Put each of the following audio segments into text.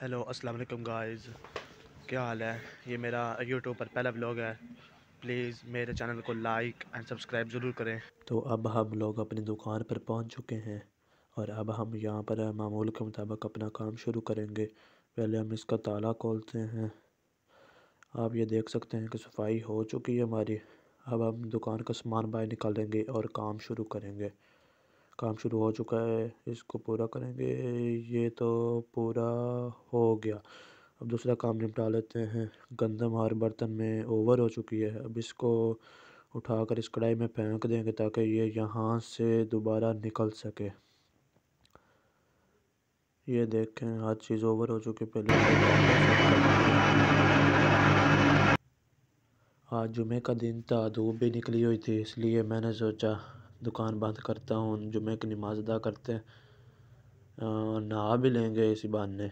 hello अस्सलाम वालेकुम guys क्या हाल है ये मेरा यूट्यूब पर पहला व्लॉग है प्लीज़ मेरे चैनल को लाइक एंड सब्सक्राइब ज़रूर करें तो अब हम लोग अपनी दुकान पर पहुंच चुके हैं और अब हम यहाँ पर मामूल के मुताबिक अपना काम शुरू करेंगे पहले हम इसका ताला खोलते हैं आप ये देख सकते हैं कि सफाई हो चुकी है हमारी अब हम दुकान का सामान बाहर निकाल देंगे और काम शुरू करेंगे काम शुरू हो चुका है इसको पूरा करेंगे ये तो पूरा हो गया अब दूसरा काम निपटा लेते हैं गंदम हर बर्तन में ओवर हो चुकी है अब इसको उठाकर इस कढ़ाई में फेंक देंगे ताकि ये यहाँ से दोबारा निकल सके ये देखें हर चीज़ ओवर हो चुकी पहले तो आज जुमे का दिन था धूप भी निकली हुई थी इसलिए मैंने सोचा दुकान बंद करता हूँ जुम्मे की नमाज़ अदा करते हैं नहा भी लेंगे इसी बहाने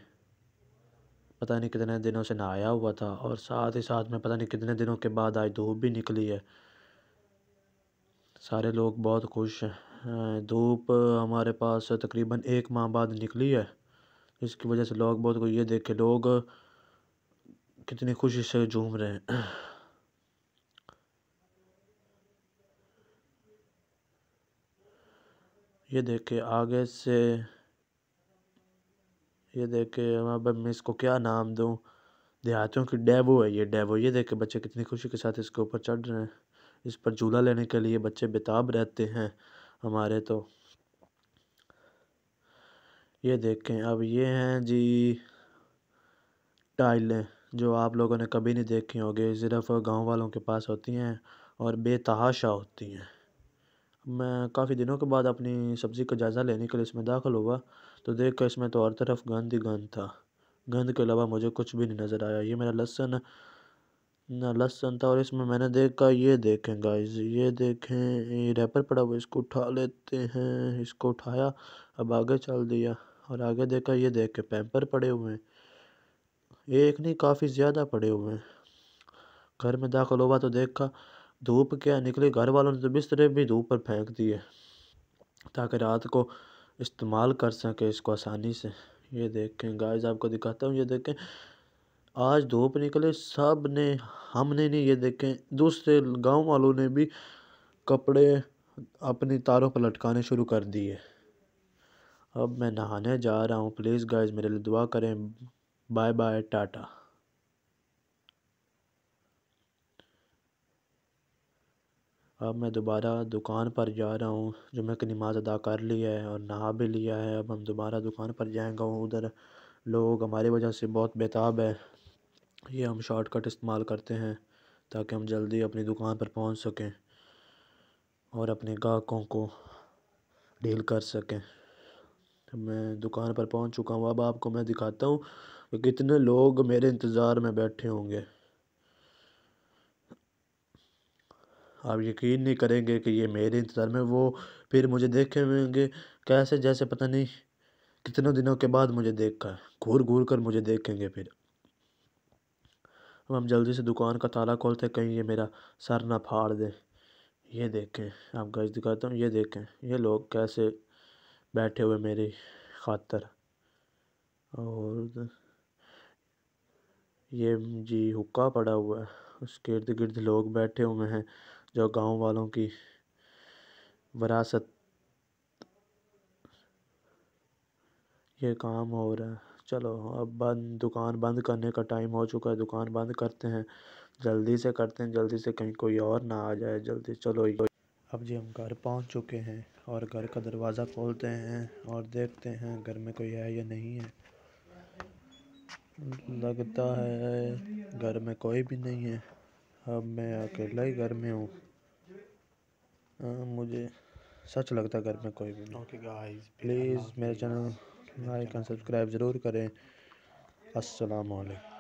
पता नहीं कितने दिनों से नहाया हुआ था और साथ ही साथ में पता नहीं कितने दिनों के बाद आज धूप भी निकली है सारे लोग बहुत खुश हैं धूप हमारे पास तकरीबन एक माह बाद निकली है इसकी वजह से लोग बहुत को ये देखे लोग कितनी खुशी से झूम रहे हैं ये देखे आगे से ये देखे अब मैं इसको क्या नाम दूँ देहातियों की डेवो है ये डेवो ये देखे बच्चे कितनी खुशी के साथ इसके ऊपर चढ़ रहे हैं इस पर झूला लेने के लिए बच्चे बेताब रहते हैं हमारे तो ये देखें अब ये हैं जी टाइलें जो आप लोगों ने कभी नहीं देखी होगी सिर्फ गांव वालों के पास होती हैं और बेतहाशा होती हैं मैं काफ़ी दिनों के बाद अपनी सब्ज़ी का जायज़ा लेने के लिए इसमें दाखिल हुआ तो देखा इसमें तो हर तरफ गंद ही गंद था गंद के अलावा मुझे कुछ भी नहीं नज़र आया ये मेरा लहसन ना लहसन था और इसमें मैंने देखा ये देखें गाइस ये देखें ये रैपर पड़ा हुआ इसको उठा लेते हैं इसको उठाया अब आगे चल दिया और आगे देखा ये देख के पैम्पर पड़े हुए हैं एक नहीं काफ़ी ज़्यादा पड़े हुए हैं घर में दाखिल हुआ तो देखा धूप क्या निकले घर वालों ने तो बिस्तरे भी धूप पर फेंक दिए ताकि रात को इस्तेमाल कर सके इसको आसानी से ये देखें गाइस आपको दिखाता हूँ ये देखें आज धूप निकले सब ने हमने नहीं ये देखें दूसरे गांव वालों ने भी कपड़े अपनी तारों पर लटकाने शुरू कर दिए अब मैं नहाने जा रहा हूँ प्लीज़ गाइस मेरे लिए दुआ करें बाय बाय टाटा अब मैं दोबारा दुकान पर जा रहा हूँ जुम्मे की नमाज़ अदा कर ली है और नहा भी लिया है अब हम दोबारा दुकान पर जाएंगे उधर लोग हमारी वजह से बहुत बेताब है ये हम शॉर्टकट इस्तेमाल करते हैं ताकि हम जल्दी अपनी दुकान पर पहुँच सकें और अपने ग्राहकों को डील कर सकें मैं दुकान पर पहुंच चुका हूं अब आपको मैं दिखाता हूं कि कितने लोग मेरे इंतज़ार में बैठे होंगे आप यकीन नहीं करेंगे कि ये मेरे इंतज़ार में वो फिर मुझे देखे होंगे कैसे जैसे पता नहीं कितने दिनों के बाद मुझे देखा घूर घूर कर मुझे देखेंगे फिर अब हम जल्दी से दुकान का ताला खोलते कहीं ये मेरा सर ना फाड़ दे ये देखें आप गज दिखाता हूँ ये देखें ये लोग कैसे बैठे हुए मेरी खातर और ये जी हुक्का पड़ा हुआ है उसके इर्द गिर्द लोग बैठे हुए हैं जो गाँव वालों की विरासत ये काम हो रहा है चलो अब बंद दुकान बंद करने का टाइम हो चुका है दुकान बंद करते हैं जल्दी से करते हैं जल्दी से कहीं कोई और ना आ जाए जल्दी चलो अब जी हम घर पहुंच चुके हैं और घर का दरवाज़ा खोलते हैं और देखते हैं घर में कोई है या नहीं है लगता है घर में कोई भी नहीं है अब मैं अकेला ही घर में हूँ मुझे सच लगता है घर में कोई भी नहीं प्लीज़ मेरे चैनल लाइक एंड सब्सक्राइब ज़रूर करें अस्सलाम वालेकुम